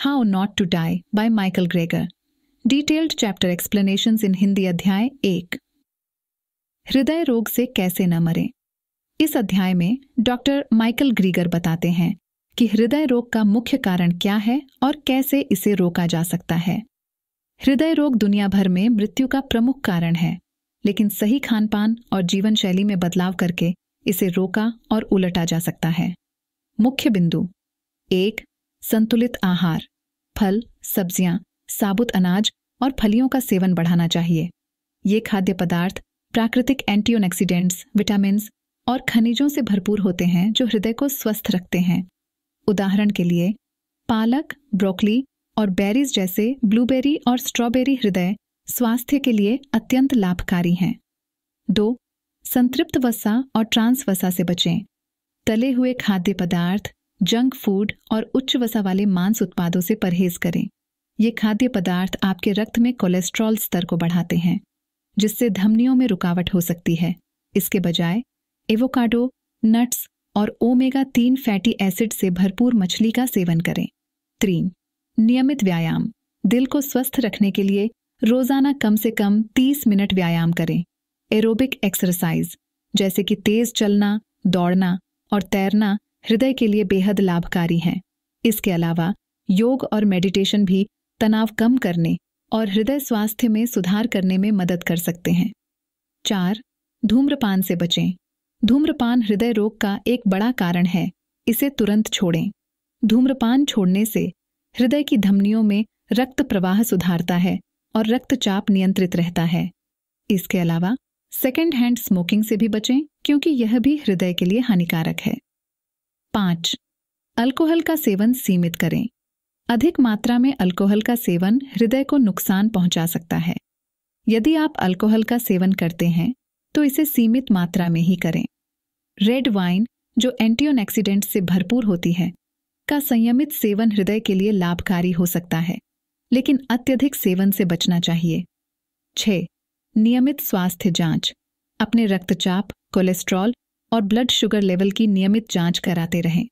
How not to die by Michael Greger detailed chapter explanation in Hindi अध्याय एक हृदय रोग से कैसे न मरें इस अध्याय में डॉक्टर माइकल ग्रीगर बताते हैं कि हृदय रोग का मुख्य कारण क्या है और कैसे इसे रोका जा सकता है हृदय रोग दुनिया भर में मृत्यु का प्रमुख कारण है लेकिन सही खान पान और जीवन शैली में बदलाव करके इसे रोका और उलटा जा सकता है मुख्य बिंदु एक संतुलित आहार फल सब्जियां साबुत अनाज और फलियों का सेवन बढ़ाना चाहिए ये खाद्य पदार्थ प्राकृतिक एंटीओनेक्सीडेंट्स विटामिन और खनिजों से भरपूर होते हैं जो हृदय को स्वस्थ रखते हैं उदाहरण के लिए पालक ब्रोकली और बेरीज जैसे ब्लूबेरी और स्ट्रॉबेरी हृदय स्वास्थ्य के लिए अत्यंत लाभकारी हैं दो संतृप्त वसा और ट्रांस वसा से बचें तले हुए खाद्य पदार्थ जंक फूड और उच्च वसा वाले मांस उत्पादों से परहेज करें ये खाद्य पदार्थ आपके रक्त में कोलेस्ट्रॉल स्तर को बढ़ाते हैं जिससे धमनियों में रुकावट हो सकती है इसके बजाय एवोकाडो नट्स और ओमेगा तीन फैटी एसिड से भरपूर मछली का सेवन करें तीन नियमित व्यायाम दिल को स्वस्थ रखने के लिए रोजाना कम से कम 30 मिनट व्यायाम करें एरोबिक एक्सरसाइज जैसे कि तेज चलना दौड़ना और तैरना हृदय के लिए बेहद लाभकारी हैं इसके अलावा योग और मेडिटेशन भी तनाव कम करने और हृदय स्वास्थ्य में सुधार करने में मदद कर सकते हैं चार धूम्रपान से बचें धूम्रपान हृदय रोग का एक बड़ा कारण है इसे तुरंत छोड़ें धूम्रपान छोड़ने से हृदय की धमनियों में रक्त प्रवाह सुधारता है और रक्तचाप नियंत्रित रहता है इसके अलावा सेकेंड हैंड स्मोकिंग से भी बचें क्योंकि यह भी हृदय के लिए हानिकारक है अल्कोहल का सेवन सीमित करें अधिक मात्रा में अल्कोहल का सेवन हृदय को नुकसान पहुंचा सकता है यदि आप अल्कोहल का सेवन करते हैं तो इसे सीमित मात्रा में ही करें रेड वाइन जो एक्सीडेंट से भरपूर होती है का संयमित सेवन हृदय के लिए लाभकारी हो सकता है लेकिन अत्यधिक सेवन से बचना चाहिए छः नियमित स्वास्थ्य जांच अपने रक्तचाप कोलेस्ट्रॉल और ब्लड शुगर लेवल की नियमित जांच कराते रहें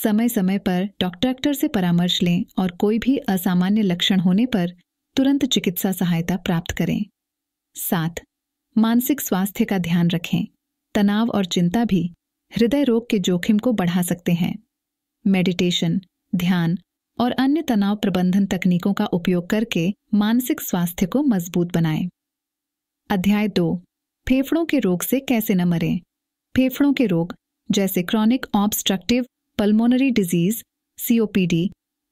समय समय पर डॉक्टर से परामर्श लें और कोई भी असामान्य लक्षण होने पर तुरंत चिकित्सा सहायता प्राप्त करें सात मानसिक स्वास्थ्य का ध्यान रखें तनाव और चिंता भी हृदय रोग के जोखिम को बढ़ा सकते हैं मेडिटेशन ध्यान और अन्य तनाव प्रबंधन तकनीकों का उपयोग करके मानसिक स्वास्थ्य को मजबूत बनाएं। अध्याय दो फेफड़ों के रोग से कैसे न मरें फेफड़ों के रोग जैसे chronic obstructive pulmonary disease COPD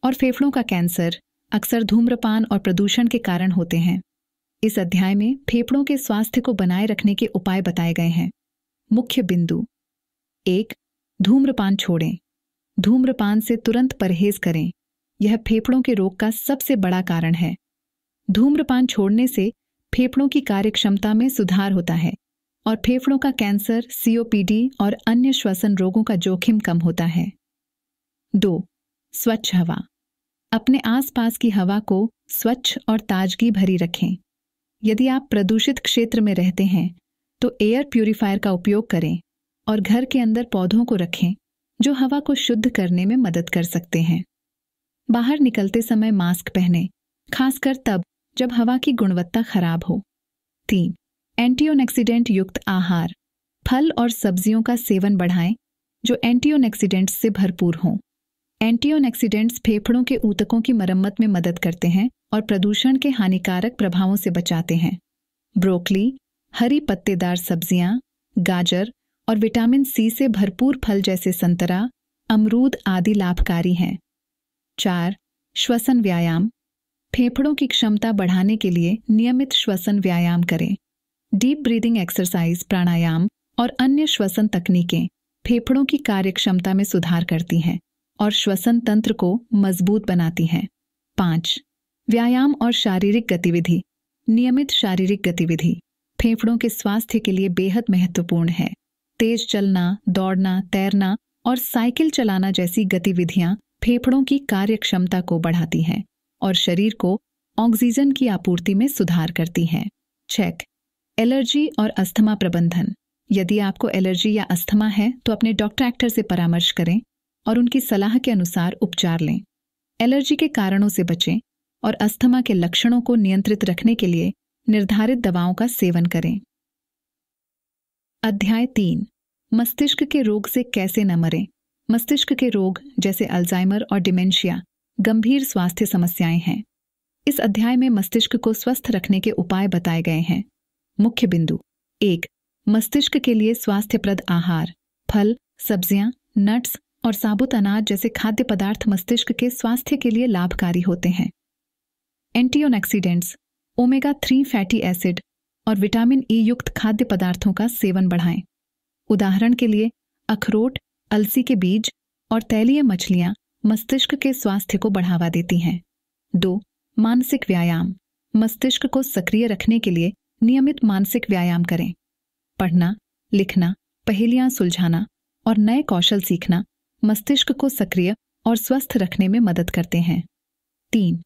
और फेफड़ों का कैंसर अक्सर धूम्रपान और प्रदूषण के कारण होते हैं इस अध्याय में फेफड़ों के स्वास्थ्य को बनाए रखने के उपाय बताए गए हैं मुख्य बिंदु एक धूम्रपान छोड़ें धूम्रपान से तुरंत परहेज करें यह फेफड़ों के रोग का सबसे बड़ा कारण है धूम्रपान छोड़ने से फेफड़ों की कार्यक्षमता में सुधार होता है और फेफड़ों का कैंसर सीओपीडी और अन्य श्वसन रोगों का जोखिम कम होता है दो स्वच्छ हवा अपने आसपास की हवा को स्वच्छ और ताजगी भरी रखें यदि आप प्रदूषित क्षेत्र में रहते हैं तो एयर प्यूरिफायर का उपयोग करें और घर के अंदर पौधों को रखें जो हवा को शुद्ध करने में मदद कर सकते हैं बाहर निकलते समय मास्क पहनें खासकर तब जब हवा की गुणवत्ता खराब हो तीन एंटीओनेक्सीडेंट युक्त आहार फल और सब्जियों का सेवन बढ़ाएं जो एंटीओनेक्सीडेंट्स से भरपूर हों एंटीऑक्सीडेंट्स फेफड़ों के ऊतकों की मरम्मत में मदद करते हैं और प्रदूषण के हानिकारक प्रभावों से बचाते हैं ब्रोकली हरी पत्तेदार सब्जियां गाजर और विटामिन सी से भरपूर फल जैसे संतरा अमरूद आदि लाभकारी हैं चार श्वसन व्यायाम फेफड़ों की क्षमता बढ़ाने के लिए नियमित श्वसन व्यायाम करें डीप ब्रीदिंग एक्सरसाइज प्राणायाम और अन्य श्वसन तकनीकें फेफड़ों की कार्यक्षमता में सुधार करती हैं और श्वसन तंत्र को मजबूत बनाती हैं पाँच व्यायाम और शारीरिक गतिविधि नियमित शारीरिक गतिविधि फेफड़ों के स्वास्थ्य के लिए बेहद महत्वपूर्ण है तेज चलना दौड़ना तैरना और साइकिल चलाना जैसी गतिविधियां फेफड़ों की कार्यक्षमता को बढ़ाती हैं और शरीर को ऑक्सीजन की आपूर्ति में सुधार करती हैं चेक एलर्जी और अस्थमा प्रबंधन यदि आपको एलर्जी या अस्थमा है तो अपने डॉक्टर एक्टर से परामर्श करें और उनकी सलाह के अनुसार उपचार लें एलर्जी के कारणों से बचें और अस्थमा के लक्षणों को नियंत्रित रखने के लिए निर्धारित दवाओं का सेवन करें अध्याय तीन मस्तिष्क के रोग से कैसे न मरें मस्तिष्क के रोग जैसे अल्जाइमर और डिमेंशिया गंभीर स्वास्थ्य समस्याएं हैं इस अध्याय में मस्तिष्क को स्वस्थ रखने के उपाय बताए गए हैं मुख्य बिंदु एक मस्तिष्क के लिए स्वास्थ्यप्रद आहार फल सब्जियां नट्स और साबुत अनाज जैसे खाद्य पदार्थ मस्तिष्क के स्वास्थ्य के लिए लाभकारी होते हैं antioxidants omega three fatty acid और विटामिन ई e युक्त खाद्य पदार्थों का सेवन बढ़ाएं उदाहरण के लिए अखरोट अलसी के बीज और तैलीय मछलियां मस्तिष्क के स्वास्थ्य को बढ़ावा देती हैं दो मानसिक व्यायाम मस्तिष्क को सक्रिय रखने के लिए नियमित मानसिक व्यायाम करें पढ़ना लिखना पहेलियां सुलझाना और नए कौशल सीखना मस्तिष्क को सक्रिय और स्वस्थ रखने में मदद करते हैं तीन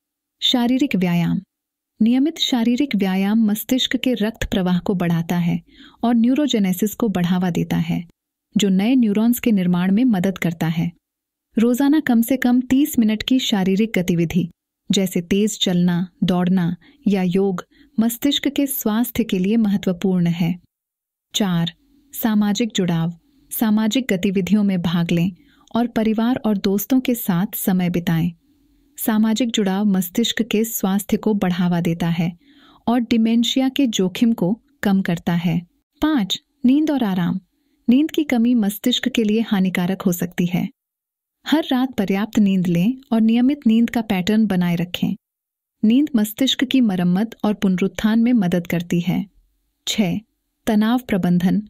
शारीरिक व्यायाम नियमित शारीरिक व्यायाम मस्तिष्क के रक्त प्रवाह को बढ़ाता है और न्यूरोजेनेसिस को बढ़ावा देता है जो नए न्यूरॉन्स के निर्माण में मदद करता है रोजाना कम से कम 30 मिनट की शारीरिक गतिविधि जैसे तेज चलना दौड़ना या योग मस्तिष्क के स्वास्थ्य के लिए महत्वपूर्ण है चार सामाजिक जुड़ाव सामाजिक गतिविधियों में भाग लें और परिवार और दोस्तों के साथ समय बिताएं सामाजिक जुड़ाव मस्तिष्क के स्वास्थ्य को बढ़ावा देता है और डिमेंशिया के जोखिम को कम करता है पांच नींद और आराम नींद की कमी मस्तिष्क के लिए हानिकारक हो सकती है हर रात पर्याप्त नींद लें और नियमित नींद का पैटर्न बनाए रखें नींद मस्तिष्क की मरम्मत और पुनरुत्थान में मदद करती है छ तनाव प्रबंधन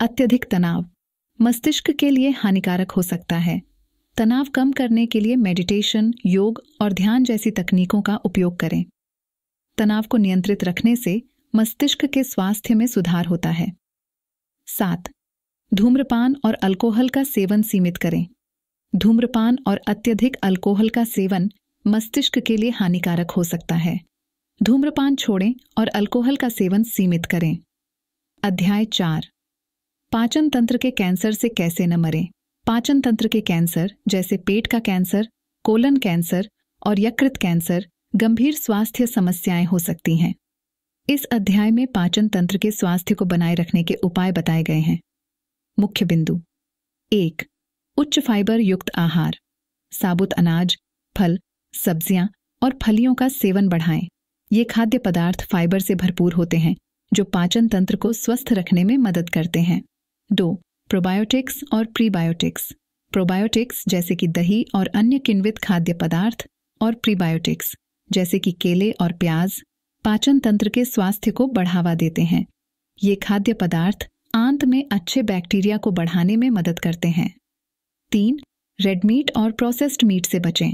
अत्यधिक तनाव मस्तिष्क के लिए हानिकारक हो सकता है तनाव कम करने के लिए मेडिटेशन योग और ध्यान जैसी तकनीकों का उपयोग करें तनाव को नियंत्रित रखने से मस्तिष्क के स्वास्थ्य में सुधार होता है सात धूम्रपान और अल्कोहल का सेवन सीमित करें धूम्रपान और अत्यधिक अल्कोहल का सेवन मस्तिष्क के लिए हानिकारक हो सकता है धूम्रपान छोड़ें और अल्कोहल का सेवन सीमित करें अध्याय चार पाचन तंत्र के कैंसर से कैसे न मरें पाचन तंत्र के कैंसर जैसे पेट का कैंसर कोलन कैंसर और यकृत कैंसर गंभीर स्वास्थ्य समस्याएं हो सकती हैं इस अध्याय में पाचन तंत्र के स्वास्थ्य को बनाए रखने के उपाय बताए गए हैं मुख्य बिंदु एक उच्च फाइबर युक्त आहार साबुत अनाज फल सब्जियां और फलियों का सेवन बढ़ाएं ये खाद्य पदार्थ फाइबर से भरपूर होते हैं जो पाचन तंत्र को स्वस्थ रखने में मदद करते हैं दो प्रोबायोटिक्स और प्रीबायोटिक्स प्रोबायोटिक्स जैसे कि दही और अन्य किण्वित खाद्य पदार्थ और प्रीबायोटिक्स जैसे कि केले और प्याज पाचन तंत्र के स्वास्थ्य को बढ़ावा देते हैं ये खाद्य पदार्थ आंत में अच्छे बैक्टीरिया को बढ़ाने में मदद करते हैं तीन रेड मीट और प्रोसेस्ड मीट से बचें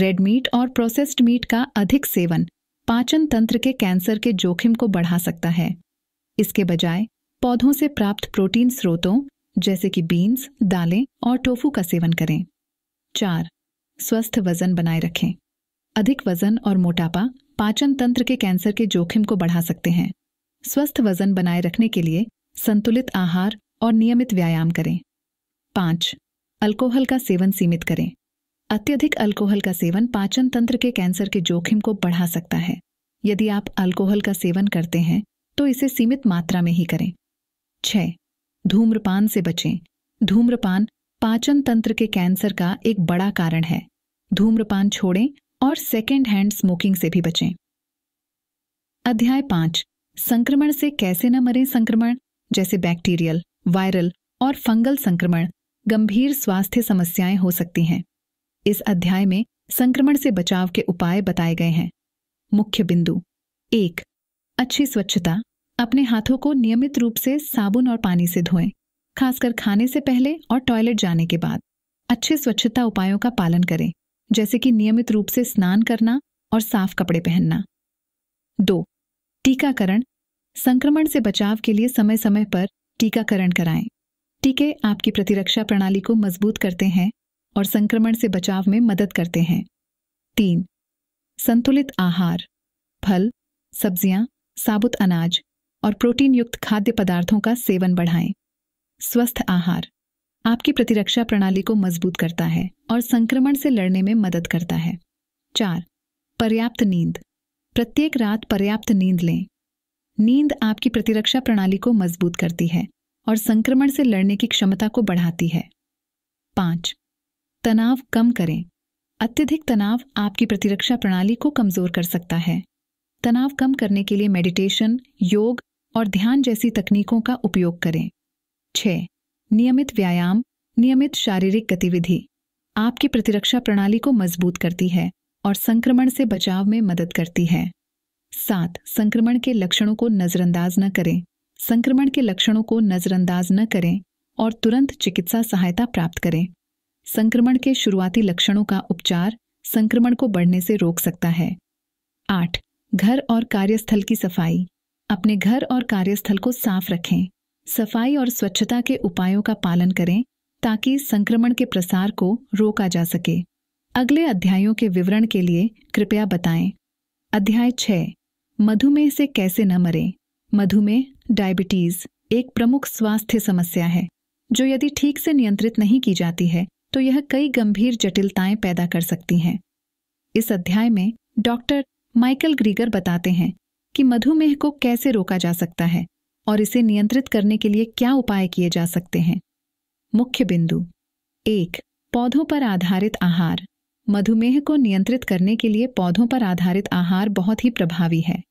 रेड मीट और प्रोसेस्ड मीट का अधिक सेवन पाचन तंत्र के कैंसर के जोखिम को बढ़ा सकता है इसके बजाय पौधों से प्राप्त प्रोटीन स्रोतों जैसे कि बीन्स दालें और टोफू का सेवन करें चार स्वस्थ वजन बनाए रखें अधिक वजन और मोटापा पाचन तंत्र के कैंसर के जोखिम को बढ़ा सकते हैं स्वस्थ वजन बनाए रखने के लिए संतुलित आहार और नियमित व्यायाम करें पाँच अल्कोहल का सेवन सीमित करें अत्यधिक अल्कोहल का सेवन पाचन तंत्र के कैंसर के जोखिम को बढ़ा सकता है यदि आप अल्कोहल का सेवन करते हैं तो इसे सीमित मात्रा में ही करें छह धूम्रपान से बचें धूम्रपान पाचन तंत्र के कैंसर का एक बड़ा कारण है धूम्रपान छोड़ें और सेकेंड हैंड स्मोकिंग से भी बचें अध्याय पांच संक्रमण से कैसे न मरें संक्रमण जैसे बैक्टीरियल वायरल और फंगल संक्रमण गंभीर स्वास्थ्य समस्याएं हो सकती हैं इस अध्याय में संक्रमण से बचाव के उपाय बताए गए हैं मुख्य बिंदु एक अच्छी स्वच्छता अपने हाथों को नियमित रूप से साबुन और पानी से धोएं खासकर खाने से पहले और टॉयलेट जाने के बाद अच्छे स्वच्छता उपायों का पालन करें जैसे कि नियमित रूप से स्नान करना और साफ कपड़े पहनना दो टीकाकरण संक्रमण से बचाव के लिए समय समय पर टीकाकरण कराएं टीके आपकी प्रतिरक्षा प्रणाली को मजबूत करते हैं और संक्रमण से बचाव में मदद करते हैं तीन संतुलित आहार फल सब्जियां साबुत अनाज और प्रोटीन युक्त खाद्य पदार्थों का सेवन बढ़ाएं स्वस्थ आहार आपकी प्रतिरक्षा प्रणाली को मजबूत करता है और संक्रमण से लड़ने में मदद करता है चार पर्याप्त नींद प्रत्येक रात पर्याप्त नींद लें नींद आपकी प्रतिरक्षा प्रणाली को मजबूत करती है और संक्रमण से लड़ने की क्षमता को बढ़ाती है पांच तनाव कम करें अत्यधिक तनाव आपकी प्रतिरक्षा प्रणाली को कमजोर कर सकता है तनाव कम करने के लिए मेडिटेशन योग और ध्यान जैसी तकनीकों का उपयोग करें छ नियमित व्यायाम नियमित शारीरिक गतिविधि आपकी प्रतिरक्षा प्रणाली को मजबूत करती है और संक्रमण से बचाव में मदद करती है सात संक्रमण के लक्षणों को नज़रअंदाज न करें संक्रमण के लक्षणों को नज़रअंदाज न करें और तुरंत चिकित्सा सहायता प्राप्त करें संक्रमण के शुरुआती लक्षणों का उपचार संक्रमण को बढ़ने से रोक सकता है आठ घर और कार्यस्थल की सफाई अपने घर और कार्यस्थल को साफ रखें सफाई और स्वच्छता के उपायों का पालन करें ताकि संक्रमण के प्रसार को रोका जा सके अगले अध्यायों के विवरण के लिए कृपया बताएं अध्याय छः मधुमेह से कैसे न मरें मधुमेह डायबिटीज एक प्रमुख स्वास्थ्य समस्या है जो यदि ठीक से नियंत्रित नहीं की जाती है तो यह कई गंभीर जटिलताएं पैदा कर सकती हैं इस अध्याय में डॉक्टर माइकल ग्रीगर बताते हैं कि मधुमेह को कैसे रोका जा सकता है और इसे नियंत्रित करने के लिए क्या उपाय किए जा सकते हैं मुख्य बिंदु एक पौधों पर आधारित आहार मधुमेह को नियंत्रित करने के लिए पौधों पर आधारित आहार बहुत ही प्रभावी है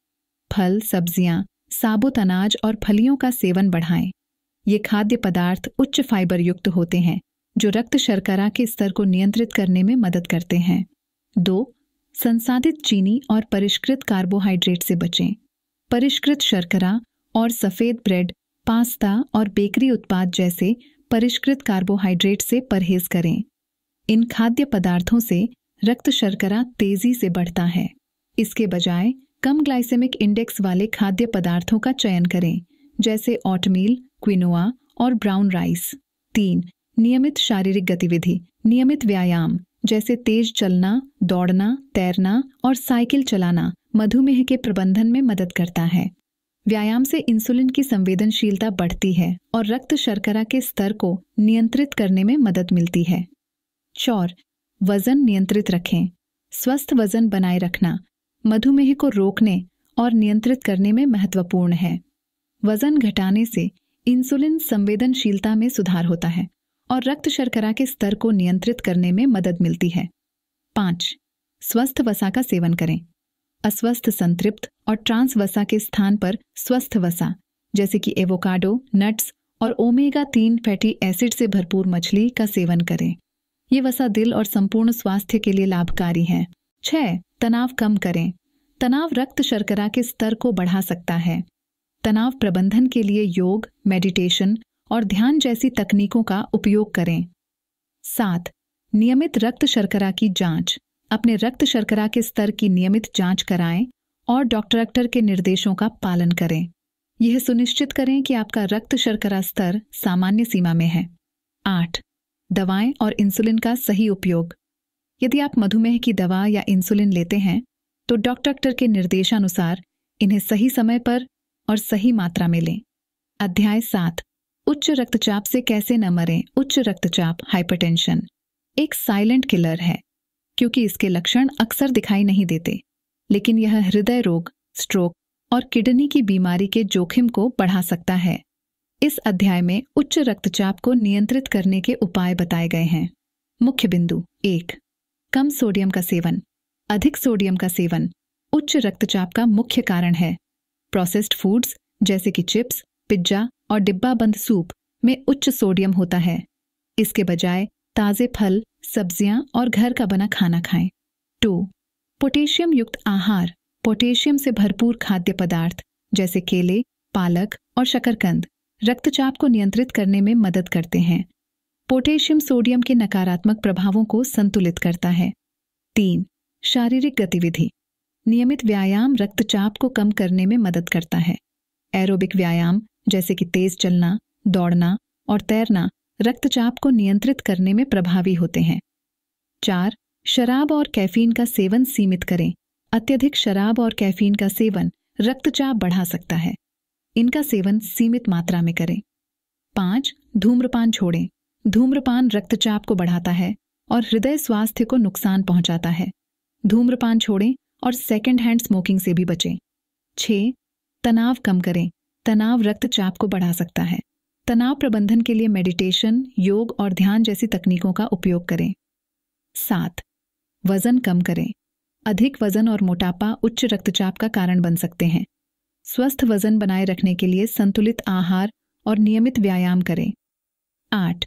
फल सब्जियां साबुत अनाज और फलियों का सेवन बढ़ाएं ये खाद्य पदार्थ उच्च फाइबर युक्त होते हैं जो रक्त शर्करा के स्तर को नियंत्रित करने में मदद करते हैं दो संसाधित चीनी और परिष्कृत कार्बोहाइड्रेट से बचें परिष्कृत शर्करा और सफ़ेद ब्रेड पास्ता और बेकरी उत्पाद जैसे परिष्कृत कार्बोहाइड्रेट से परहेज करें इन खाद्य पदार्थों से रक्त शर्करा तेजी से बढ़ता है इसके बजाय कम ग्लाइसेमिक इंडेक्स वाले खाद्य पदार्थों का चयन करें जैसे ऑटमील क्विनोआ और ब्राउन राइस तीन नियमित शारीरिक गतिविधि नियमित व्यायाम जैसे तेज चलना दौड़ना तैरना और साइकिल चलाना मधुमेह के प्रबंधन में मदद करता है व्यायाम से इंसुलिन की संवेदनशीलता बढ़ती है और रक्त शर्करा के स्तर को नियंत्रित करने में मदद मिलती है चौर वजन नियंत्रित रखें स्वस्थ वजन बनाए रखना मधुमेह को रोकने और नियंत्रित करने में महत्वपूर्ण है वजन घटाने से इंसुलिन संवेदनशीलता में सुधार होता है और रक्त शर्करा के स्तर को नियंत्रित करने में मदद मिलती है पांच स्वस्थ वसा का सेवन करें अस्वस्थ संतृप्त और ट्रांस वसा के स्थान पर स्वस्थ वसा जैसे कि एवोकाडो नट्स और ओमेगा तीन फैटी एसिड से भरपूर मछली का सेवन करें ये वसा दिल और संपूर्ण स्वास्थ्य के लिए लाभकारी है छह तनाव कम करें तनाव रक्त शर्करा के स्तर को बढ़ा सकता है तनाव प्रबंधन के लिए योग मेडिटेशन और ध्यान जैसी तकनीकों का उपयोग करें सात नियमित रक्त शर्करा की जांच अपने रक्त शर्करा के स्तर की नियमित जांच कराएं और डॉक्टर के निर्देशों का पालन करें यह सुनिश्चित करें कि आपका रक्त शर्करा स्तर सामान्य सीमा में है आठ दवाएं और इंसुलिन का सही उपयोग यदि आप मधुमेह की दवा या इंसुलिन लेते हैं तो डॉक्टर के निर्देशानुसार इन्हें सही समय पर और सही मात्रा में लें अध्याय सात उच्च रक्तचाप से कैसे न मरें उच्च रक्तचाप हाइपरटेंशन एक साइलेंट किलर है क्योंकि इसके लक्षण अक्सर दिखाई नहीं देते लेकिन यह हृदय रोग स्ट्रोक और किडनी की बीमारी के जोखिम को बढ़ा सकता है इस अध्याय में उच्च रक्तचाप को नियंत्रित करने के उपाय बताए गए हैं मुख्य बिंदु एक कम सोडियम का सेवन अधिक सोडियम का सेवन उच्च रक्तचाप का मुख्य कारण है प्रोसेस्ड फूड्स जैसे कि चिप्स पिज्जा और डिब्बा बंद सूप में उच्च सोडियम होता है इसके बजाय ताज़े फल सब्जियां और घर का बना खाना खाएं टू पोटेशियम युक्त आहार पोटेशियम से भरपूर खाद्य पदार्थ जैसे केले पालक और शकरकंद रक्तचाप को नियंत्रित करने में मदद करते हैं पोटेशियम सोडियम के नकारात्मक प्रभावों को संतुलित करता है तीन शारीरिक गतिविधि नियमित व्यायाम रक्तचाप को कम करने में मदद करता है एरोबिक व्यायाम जैसे कि तेज चलना दौड़ना और तैरना रक्तचाप को नियंत्रित करने में प्रभावी होते हैं चार शराब और कैफीन का सेवन सीमित करें अत्यधिक शराब और कैफीन का सेवन रक्तचाप बढ़ा सकता है इनका सेवन सीमित मात्रा में करें पांच धूम्रपान छोड़ें धूम्रपान रक्तचाप को बढ़ाता है और हृदय स्वास्थ्य को नुकसान पहुंचाता है धूम्रपान छोड़ें और सेकेंड हैंड स्मोकिंग से भी बचें छ तनाव कम करें तनाव रक्तचाप को बढ़ा सकता है तनाव प्रबंधन के लिए मेडिटेशन योग और ध्यान जैसी तकनीकों का उपयोग करें सात वजन कम करें अधिक वजन और मोटापा उच्च रक्तचाप का कारण बन सकते हैं स्वस्थ वजन बनाए रखने के लिए संतुलित आहार और नियमित व्यायाम करें आठ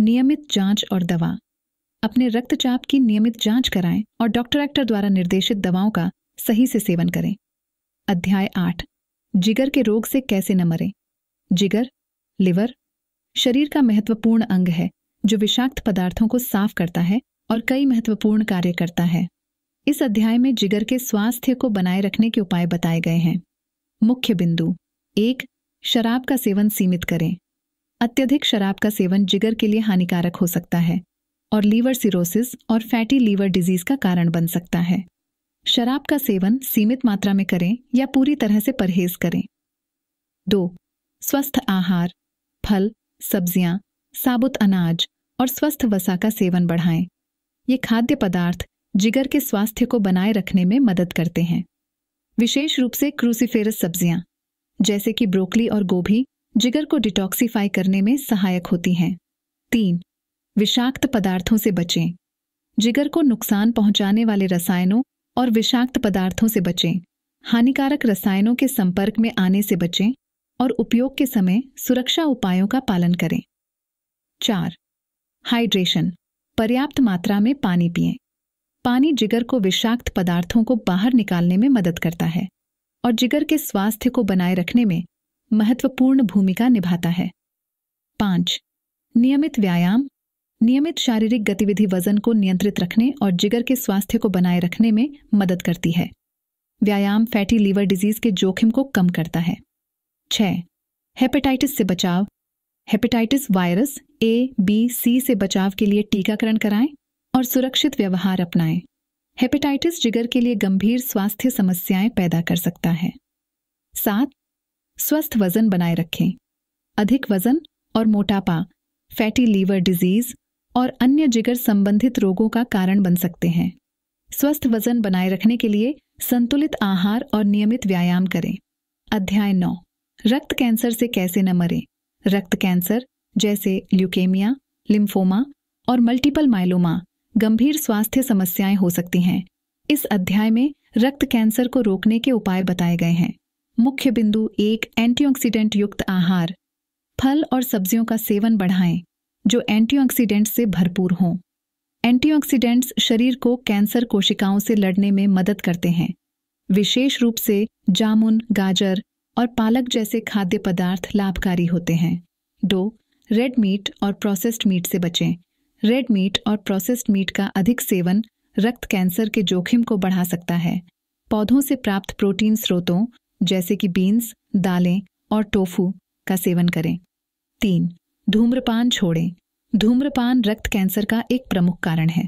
नियमित जांच और दवा अपने रक्तचाप की नियमित जांच कराएं और डॉक्टर एक्टर द्वारा निर्देशित दवाओं का सही से सेवन करें अध्याय आठ जिगर के रोग से कैसे न मरें जिगर लिवर शरीर का महत्वपूर्ण अंग है जो विषाक्त पदार्थों को साफ करता है और कई महत्वपूर्ण कार्य करता है इस अध्याय में जिगर के स्वास्थ्य को बनाए रखने के उपाय बताए गए हैं मुख्य बिंदु एक शराब का सेवन सीमित करें अत्यधिक शराब का सेवन जिगर के लिए हानिकारक हो सकता है और लीवर सिरोसिस और फैटी लीवर डिजीज का कारण बन सकता है शराब का सेवन सीमित मात्रा में करें या पूरी तरह से परहेज करें दो स्वस्थ आहार फल सब्जियां साबुत अनाज और स्वस्थ वसा का सेवन बढ़ाएं ये खाद्य पदार्थ जिगर के स्वास्थ्य को बनाए रखने में मदद करते हैं विशेष रूप से क्रूसीफेरस सब्जियां जैसे कि ब्रोकली और गोभी जिगर को डिटॉक्सीफाई करने में सहायक होती हैं तीन विषाक्त पदार्थों से बचें जिगर को नुकसान पहुंचाने वाले रसायनों और विषाक्त पदार्थों से बचें हानिकारक रसायनों के संपर्क में आने से बचें और उपयोग के समय सुरक्षा उपायों का पालन करें चार हाइड्रेशन पर्याप्त मात्रा में पानी पिए पानी जिगर को विषाक्त पदार्थों को बाहर निकालने में मदद करता है और जिगर के स्वास्थ्य को बनाए रखने में महत्वपूर्ण भूमिका निभाता है पांच नियमित व्यायाम नियमित शारीरिक गतिविधि वजन को नियंत्रित रखने और जिगर के स्वास्थ्य को बनाए रखने में मदद करती है व्यायाम फैटी लीवर डिजीज के जोखिम को कम करता है छह हेपेटाइटिस से बचाव hepatitis virus A B C से बचाव के लिए टीकाकरण कराएं और सुरक्षित व्यवहार अपनाएं हेपेटाइटिस जिगर के लिए गंभीर स्वास्थ्य समस्याएं पैदा कर सकता है सात स्वस्थ वजन बनाए रखें अधिक वजन और मोटापा फैटी लीवर डिजीज और अन्य जिगर संबंधित रोगों का कारण बन सकते हैं स्वस्थ वजन बनाए रखने के लिए संतुलित आहार और नियमित व्यायाम करें अध्याय नौ रक्त कैंसर से कैसे न मरें रक्त कैंसर जैसे ल्यूकेमिया लिम्फोमा और मल्टीपल माइलोमा गंभीर स्वास्थ्य समस्याएं हो सकती हैं इस अध्याय में रक्त कैंसर को रोकने के उपाय बताए गए हैं मुख्य बिंदु एक एंटीऑक्सीडेंट युक्त आहार फल और सब्जियों का सेवन बढ़ाएं जो एंटीऑक्सीडेंट्स से भरपूर हों एंटीऑक्सीडेंट्स शरीर को कैंसर कोशिकाओं से लड़ने में मदद करते हैं विशेष रूप से जामुन गाजर और पालक जैसे खाद्य पदार्थ लाभकारी होते हैं दो रेड मीट और प्रोसेस्ड मीट से बचें रेड मीट और प्रोसेस्ड मीट का अधिक सेवन रक्त कैंसर के जोखिम को बढ़ा सकता है पौधों से प्राप्त प्रोटीन स्रोतों जैसे कि बीन्स दालें और टोफू का सेवन करें तीन धूम्रपान छोड़ें धूम्रपान रक्त कैंसर का एक प्रमुख कारण है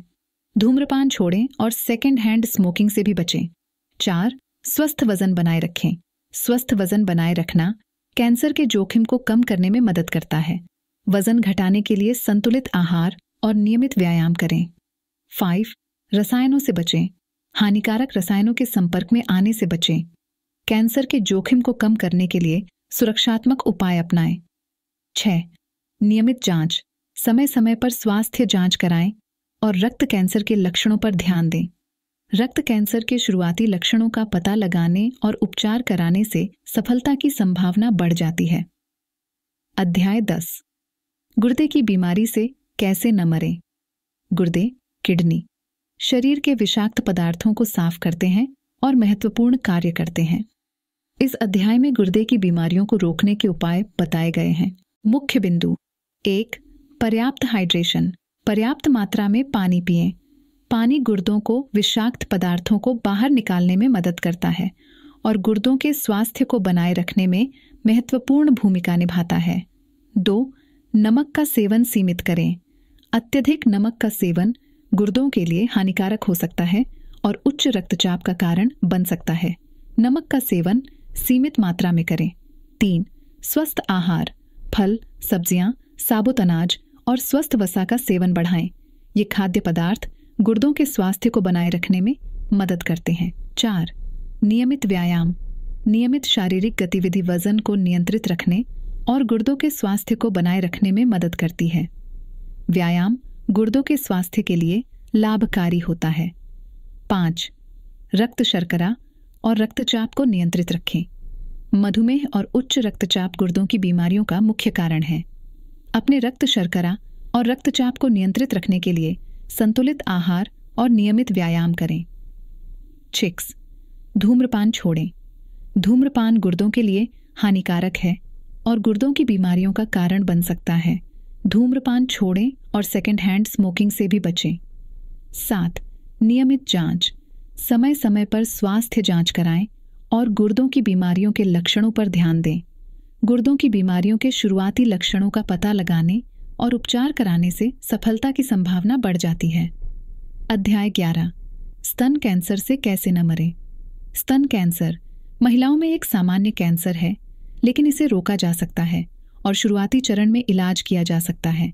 धूम्रपान छोड़ें और सेकेंड हैंड स्मोकिंग से भी बचें चार स्वस्थ वजन बनाए रखें स्वस्थ वजन बनाए रखना कैंसर के जोखिम को कम करने में मदद करता है वजन घटाने के लिए संतुलित आहार और नियमित व्यायाम करें फाइव रसायनों से बचें हानिकारक रसायनों के संपर्क में आने से बचें कैंसर के जोखिम को कम करने के लिए सुरक्षात्मक उपाय अपनाएं छह नियमित जांच समय समय पर स्वास्थ्य जांच कराएं और रक्त कैंसर के लक्षणों पर ध्यान दें रक्त कैंसर के शुरुआती लक्षणों का पता लगाने और उपचार कराने से सफलता की संभावना बढ़ जाती है अध्याय दस गुर्दे की बीमारी से कैसे न मरें गुर्दे किडनी शरीर के विषाक्त पदार्थों को साफ करते हैं और महत्वपूर्ण कार्य करते हैं इस अध्याय में गुर्दे की बीमारियों को रोकने के उपाय बताए गए हैं मुख्य बिंदु एक पर्याप्त हाइड्रेशन पर्याप्त मात्रा में पानी पिए पानी गुर्दों को विषाक्त पदार्थों को बाहर निकालने में मदद करता है और गुर्दों के स्वास्थ्य को बनाए रखने में महत्वपूर्ण भूमिका निभाता है दो नमक का सेवन सीमित करें अत्यधिक नमक का सेवन गुर्दों के लिए हानिकारक हो सकता है और उच्च रक्तचाप का कारण बन सकता है नमक का सेवन सीमित मात्रा में करें तीन स्वस्थ आहार फल सब्जियां साबुत अनाज और स्वस्थ वसा का सेवन बढ़ाएं ये खाद्य पदार्थ गुर्दों के स्वास्थ्य को बनाए रखने में मदद करते हैं चार नियमित व्यायाम नियमित शारीरिक गतिविधि वजन को नियंत्रित रखने और गुर्दों के स्वास्थ्य को बनाए रखने में मदद करती है व्यायाम गुर्दों के स्वास्थ्य के लिए लाभकारी होता है पाँच रक्त शर्करा और रक्तचाप को नियंत्रित रखें मधुमेह और उच्च रक्तचाप गुर्दों की बीमारियों का मुख्य कारण है अपने रक्त शर्करा और रक्तचाप को नियंत्रित रखने के लिए संतुलित आहार और नियमित व्यायाम करें छिक्स धूम्रपान छोड़ें धूम्रपान गुर्दों के लिए हानिकारक है और गुर्दों की बीमारियों का कारण बन सकता है धूम्रपान छोड़ें और सेकेंड हैंड स्मोकिंग से भी बचें सात नियमित जांच समय समय पर स्वास्थ्य जांच कराएं और गुर्दों की बीमारियों के लक्षणों पर ध्यान दें गुर्दों की बीमारियों के शुरुआती लक्षणों का पता लगाने और उपचार कराने से सफलता की संभावना बढ़ जाती है अध्याय 11 स्तन कैंसर से कैसे न मरें स्तन कैंसर महिलाओं में एक सामान्य कैंसर है लेकिन इसे रोका जा सकता है और शुरुआती चरण में इलाज किया जा सकता है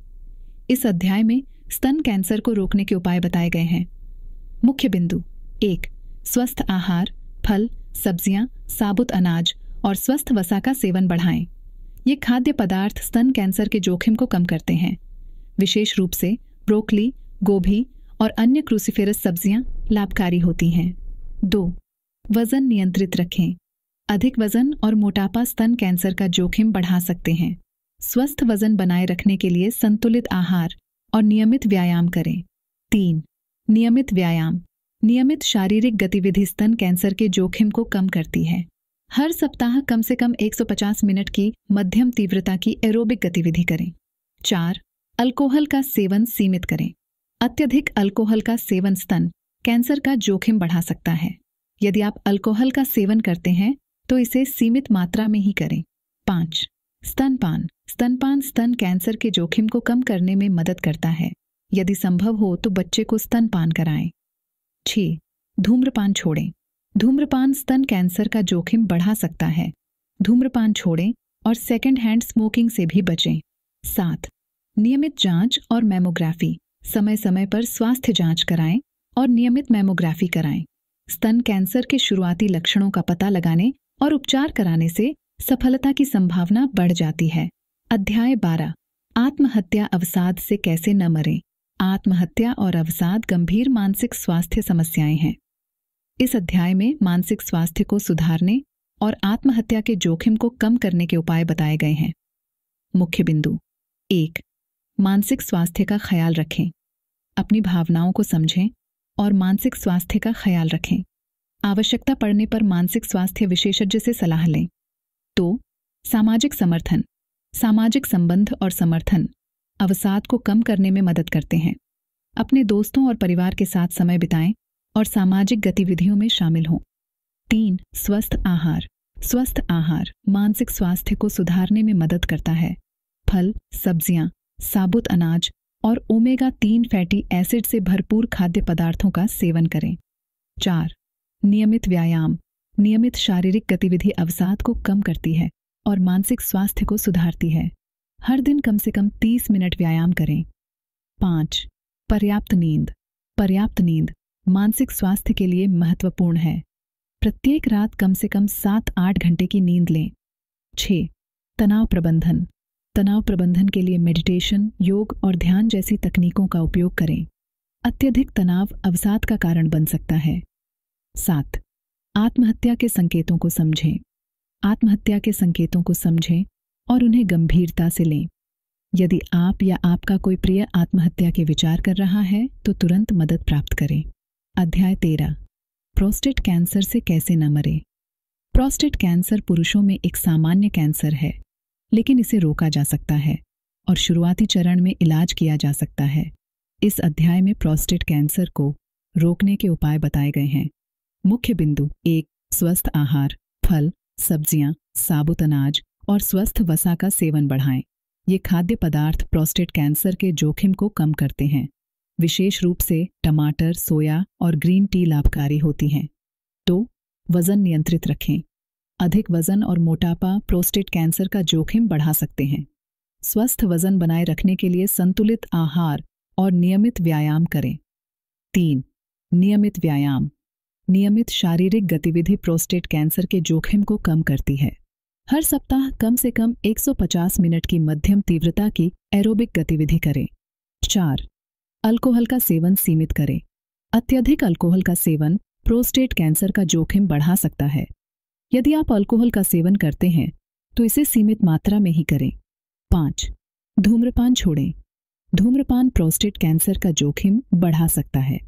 इस अध्याय में स्तन कैंसर को रोकने के उपाय बताए गए हैं मुख्य बिंदु एक स्वस्थ आहार फल सब्जियां साबुत अनाज और स्वस्थ वसा का सेवन बढ़ाएं ये खाद्य पदार्थ स्तन कैंसर के जोखिम को कम करते हैं विशेष रूप से ब्रोकली गोभी और अन्य क्रूसीफेरस सब्जियां लाभकारी होती हैं दो वजन नियंत्रित रखें अधिक वजन और मोटापा स्तन कैंसर का जोखिम बढ़ा सकते हैं स्वस्थ वजन बनाए रखने के लिए संतुलित आहार और नियमित व्यायाम करें तीन नियमित व्यायाम नियमित शारीरिक गतिविधि स्तन कैंसर के जोखिम को कम करती है हर सप्ताह कम से कम 150 मिनट की मध्यम तीव्रता की एरोबिक गतिविधि करें चार अल्कोहल का सेवन सीमित करें अत्यधिक अल्कोहल का सेवन स्तन कैंसर का जोखिम बढ़ा सकता है यदि आप अल्कोहल का सेवन करते हैं तो इसे सीमित मात्रा में ही करें पांच स्तनपान स्तनपान स्तन कैंसर के जोखिम को कम करने में मदद करता है यदि संभव हो तो बच्चे को स्तनपान कराएं छह धूम्रपान छोड़ें धूम्रपान स्तन कैंसर का जोखिम बढ़ा सकता है धूम्रपान छोड़ें और सेकेंड हैंड स्मोकिंग से भी बचें सात नियमित जांच और मैमोग्राफी समय समय पर स्वास्थ्य जांच कराएं और नियमित मैमोग्राफी कराएं स्तन कैंसर के शुरुआती लक्षणों का पता लगाने और उपचार कराने से सफलता की संभावना बढ़ जाती है अध्याय बारह आत्महत्या अवसाद से कैसे न मरें आत्महत्या और अवसाद गंभीर मानसिक स्वास्थ्य समस्याएं हैं इस अध्याय में मानसिक स्वास्थ्य को सुधारने और आत्महत्या के जोखिम को कम करने के उपाय बताए गए हैं मुख्य बिंदु एक मानसिक स्वास्थ्य का ख्याल रखें अपनी भावनाओं को समझें और मानसिक स्वास्थ्य का ख्याल रखें आवश्यकता पड़ने पर मानसिक स्वास्थ्य विशेषज्ञ से सलाह लें तो सामाजिक समर्थन सामाजिक संबंध और समर्थन अवसाद को कम करने में मदद करते हैं अपने दोस्तों और परिवार के साथ समय बिताएं और सामाजिक गतिविधियों में शामिल हों तीन स्वस्थ आहार स्वस्थ आहार मानसिक स्वास्थ्य को सुधारने में मदद करता है फल सब्जियां साबुत अनाज और ओमेगा तीन फैटी एसिड से भरपूर खाद्य पदार्थों का सेवन करें चार नियमित व्यायाम नियमित शारीरिक गतिविधि अवसाद को कम करती है और मानसिक स्वास्थ्य को सुधारती है हर दिन कम से कम 30 मिनट व्यायाम करें पाँच पर्याप्त नींद पर्याप्त नींद मानसिक स्वास्थ्य के लिए महत्वपूर्ण है प्रत्येक रात कम से कम सात आठ घंटे की नींद लें छ तनाव प्रबंधन तनाव प्रबंधन के लिए मेडिटेशन योग और ध्यान जैसी तकनीकों का उपयोग करें अत्यधिक तनाव अवसाद का कारण बन सकता है सात आत्महत्या के संकेतों को समझें आत्महत्या के संकेतों को समझें और उन्हें गंभीरता से लें यदि आप या आपका कोई प्रिय आत्महत्या के विचार कर रहा है तो तुरंत मदद प्राप्त करें अध्याय तेरह प्रोस्टेट कैंसर से कैसे न मरे प्रोस्टेट कैंसर पुरुषों में एक सामान्य कैंसर है लेकिन इसे रोका जा सकता है और शुरुआती चरण में इलाज किया जा सकता है इस अध्याय में प्रोस्टेट कैंसर को रोकने के उपाय बताए गए हैं मुख्य बिंदु एक स्वस्थ आहार फल सब्जियां साबुत अनाज और स्वस्थ वसा का सेवन बढ़ाएं ये खाद्य पदार्थ प्रोस्टेट कैंसर के जोखिम को कम करते हैं विशेष रूप से टमाटर सोया और ग्रीन टी लाभकारी होती हैं तो वजन नियंत्रित रखें अधिक वजन और मोटापा प्रोस्टेट कैंसर का जोखिम बढ़ा सकते हैं स्वस्थ वजन बनाए रखने के लिए संतुलित आहार और नियमित व्यायाम करें तीन नियमित व्यायाम नियमित शारीरिक गतिविधि प्रोस्टेट कैंसर के जोखिम को कम करती है हर सप्ताह कम से कम 150 मिनट की मध्यम तीव्रता की एरोबिक गतिविधि करें चार अल्कोहल का सेवन सीमित करें अत्यधिक अल्कोहल का सेवन प्रोस्टेट कैंसर का जोखिम बढ़ा सकता है यदि आप अल्कोहल का सेवन करते हैं तो इसे सीमित मात्रा में ही करें पाँच धूम्रपान छोड़ें धूम्रपान प्रोस्टेट कैंसर का जोखिम बढ़ा सकता है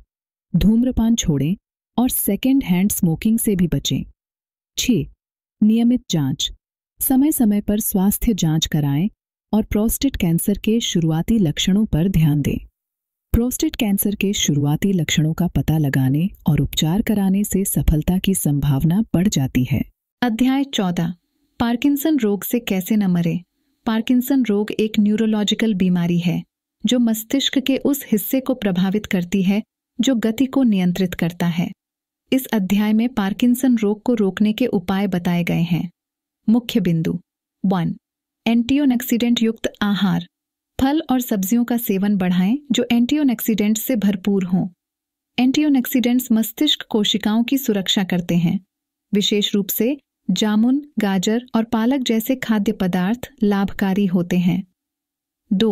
धूम्रपान छोड़ें और सेकेंड हैंड स्मोकिंग से भी बचें छ नियमित जांच समय समय पर स्वास्थ्य जांच कराएं और प्रोस्टेट कैंसर के शुरुआती लक्षणों पर ध्यान दें प्रोस्टेट कैंसर के शुरुआती लक्षणों का पता लगाने और उपचार कराने से सफलता की संभावना बढ़ जाती है अध्याय चौदह पार्किंसन रोग से कैसे न मरे पार्किंसन रोग एक न्यूरोलॉजिकल बीमारी है जो मस्तिष्क के उस हिस्से को प्रभावित करती है जो गति को नियंत्रित करता है इस अध्याय में पार्किंसन रोग को रोकने के उपाय बताए गए हैं मुख्य बिंदु वन एंटीओनक्सीडेंट युक्त आहार फल और सब्जियों का सेवन बढ़ाएं जो एंटीओनेक्सीडेंट्स से भरपूर हों एंटीओनेक्सीडेंट्स मस्तिष्क कोशिकाओं की सुरक्षा करते हैं विशेष रूप से जामुन गाजर और पालक जैसे खाद्य पदार्थ लाभकारी होते हैं दो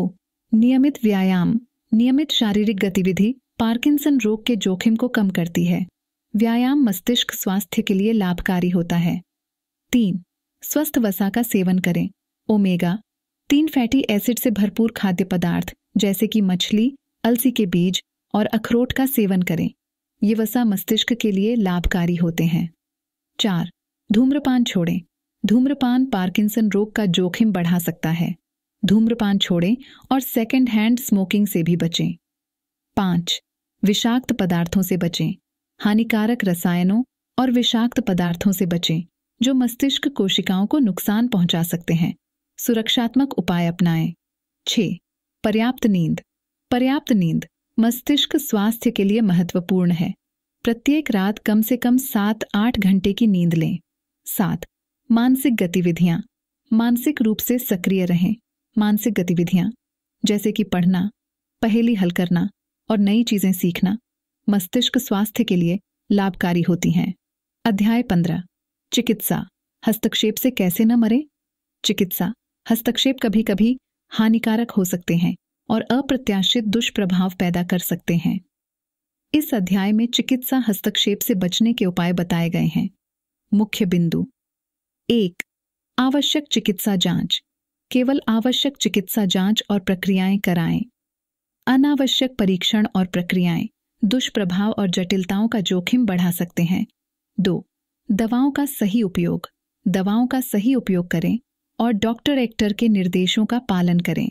नियमित व्यायाम नियमित शारीरिक गतिविधि पार्किंसन रोग के जोखिम को कम करती है व्यायाम मस्तिष्क स्वास्थ्य के लिए लाभकारी होता है तीन स्वस्थ वसा का सेवन करें ओमेगा तीन फैटी एसिड से भरपूर खाद्य पदार्थ जैसे कि मछली अलसी के बीज और अखरोट का सेवन करें ये वसा मस्तिष्क के लिए लाभकारी होते हैं चार धूम्रपान छोड़ें धूम्रपान पार्किंसन रोग का जोखिम बढ़ा सकता है धूम्रपान छोड़ें और सेकेंड हैंड स्मोकिंग से भी बचें पांच विषाक्त पदार्थों से बचें हानिकारक रसायनों और विषाक्त पदार्थों से बचें जो मस्तिष्क कोशिकाओं को नुकसान पहुंचा सकते हैं सुरक्षात्मक उपाय अपनाएं छ पर्याप्त नींद पर्याप्त नींद मस्तिष्क स्वास्थ्य के लिए महत्वपूर्ण है प्रत्येक रात कम से कम सात आठ घंटे की नींद लें सात मानसिक गतिविधियां मानसिक रूप से सक्रिय रहें मानसिक गतिविधियां जैसे कि पढ़ना पहेली हल करना और नई चीजें सीखना मस्तिष्क स्वास्थ्य के लिए लाभकारी होती हैं अध्याय पंद्रह चिकित्सा हस्तक्षेप से कैसे न मरे चिकित्सा हस्तक्षेप कभी कभी हानिकारक हो सकते हैं और अप्रत्याशित दुष्प्रभाव पैदा कर सकते हैं इस अध्याय में चिकित्सा हस्तक्षेप से बचने के उपाय बताए गए हैं मुख्य बिंदु एक आवश्यक चिकित्सा जांच केवल आवश्यक चिकित्सा जांच और प्रक्रियाएं कराएं अनावश्यक परीक्षण और प्रक्रियाएं दुष्प्रभाव और जटिलताओं का जोखिम बढ़ा सकते हैं दो दवाओं का सही उपयोग दवाओं का सही उपयोग करें और डॉक्टर एक्टर के निर्देशों का पालन करें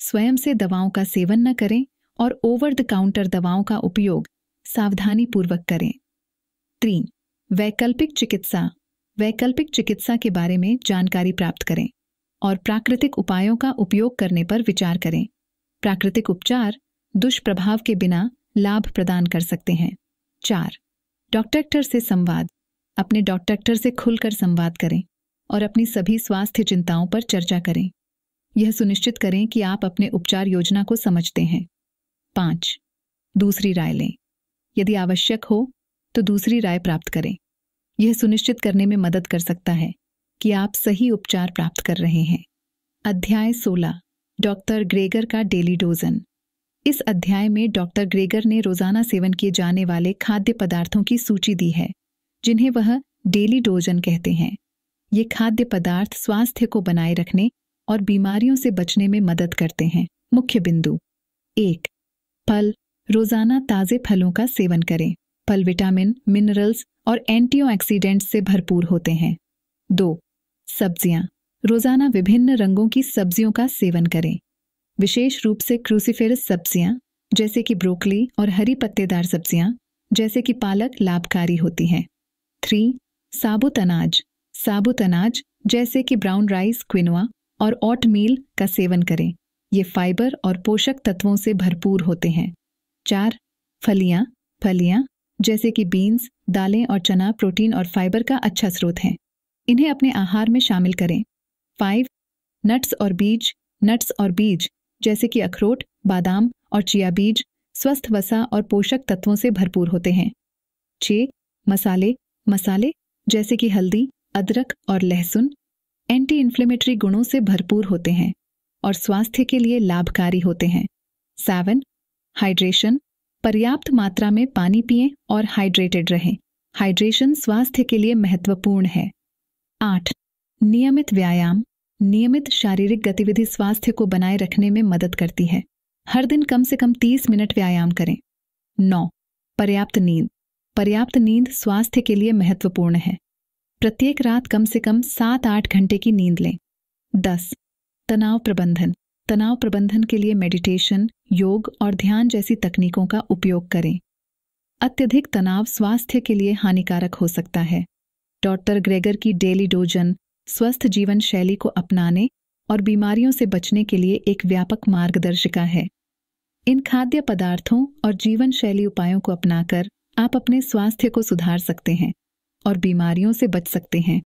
स्वयं से दवाओं का सेवन न करें और ओवर द काउंटर दवाओं का उपयोग सावधानीपूर्वक करें तीन वैकल्पिक चिकित्सा वैकल्पिक चिकित्सा के बारे में जानकारी प्राप्त करें और प्राकृतिक उपायों का उपयोग करने पर विचार करें प्राकृतिक उपचार दुष्प्रभाव के बिना लाभ प्रदान कर सकते हैं चार डॉक्टर से संवाद अपने डॉक्टर से खुलकर संवाद करें और अपनी सभी स्वास्थ्य चिंताओं पर चर्चा करें यह सुनिश्चित करें कि आप अपने उपचार योजना को समझते हैं पाँच दूसरी राय लें यदि आवश्यक हो तो दूसरी राय प्राप्त करें यह सुनिश्चित करने में मदद कर सकता है कि आप सही उपचार प्राप्त कर रहे हैं अध्याय 16 डॉक्टर ग्रेगर का डेली डोजन इस अध्याय में डॉक्टर ग्रेगर ने रोजाना सेवन किए जाने वाले खाद्य पदार्थों की सूची दी है जिन्हें वह डेली डोजन कहते हैं ये खाद्य पदार्थ स्वास्थ्य को बनाए रखने और बीमारियों से बचने में मदद करते हैं मुख्य बिंदु एक फल रोजाना ताज़े फलों का सेवन करें फल विटामिन मिनरल्स और एंटीऑक्सीडेंट्स से भरपूर होते हैं दो सब्जियां रोजाना विभिन्न रंगों की सब्जियों का सेवन करें विशेष रूप से क्रूसीफेरस सब्जियां जैसे कि ब्रोकली और हरी पत्तेदार सब्जियां जैसे कि पालक लाभकारी होती हैं थ्री साबुत अनाज साबुत अनाज जैसे कि ब्राउन राइस क्विनोआ और ऑट मील का सेवन करें ये फाइबर और पोषक तत्वों से भरपूर होते हैं चार फलियां फलियां जैसे कि बीन्स दालें और चना प्रोटीन और फाइबर का अच्छा स्रोत हैं इन्हें अपने आहार में शामिल करें फाइव नट्स और बीज नट्स और बीज जैसे कि अखरोट बादाम और चिया बीज स्वस्थ वसा और पोषक तत्वों से भरपूर होते हैं छ मसाले मसाले जैसे कि हल्दी अदरक और लहसुन एंटी इन्फ्लेमेटरी गुणों से भरपूर होते हैं और स्वास्थ्य के लिए लाभकारी होते हैं सेवन हाइड्रेशन पर्याप्त मात्रा में पानी पिए और हाइड्रेटेड रहें हाइड्रेशन स्वास्थ्य के लिए महत्वपूर्ण है आठ नियमित व्यायाम नियमित शारीरिक गतिविधि स्वास्थ्य को बनाए रखने में मदद करती है हर दिन कम से कम तीस मिनट व्यायाम करें नौ पर्याप्त नींद पर्याप्त नींद स्वास्थ्य के लिए महत्वपूर्ण है प्रत्येक रात कम से कम सात आठ घंटे की नींद लें दस तनाव प्रबंधन तनाव प्रबंधन के लिए मेडिटेशन योग और ध्यान जैसी तकनीकों का उपयोग करें अत्यधिक तनाव स्वास्थ्य के लिए हानिकारक हो सकता है डॉक्टर ग्रेगर की डेली डोजन स्वस्थ जीवन शैली को अपनाने और बीमारियों से बचने के लिए एक व्यापक मार्गदर्शिका है इन खाद्य पदार्थों और जीवन शैली उपायों को अपनाकर आप अपने स्वास्थ्य को सुधार सकते हैं और बीमारियों से बच सकते हैं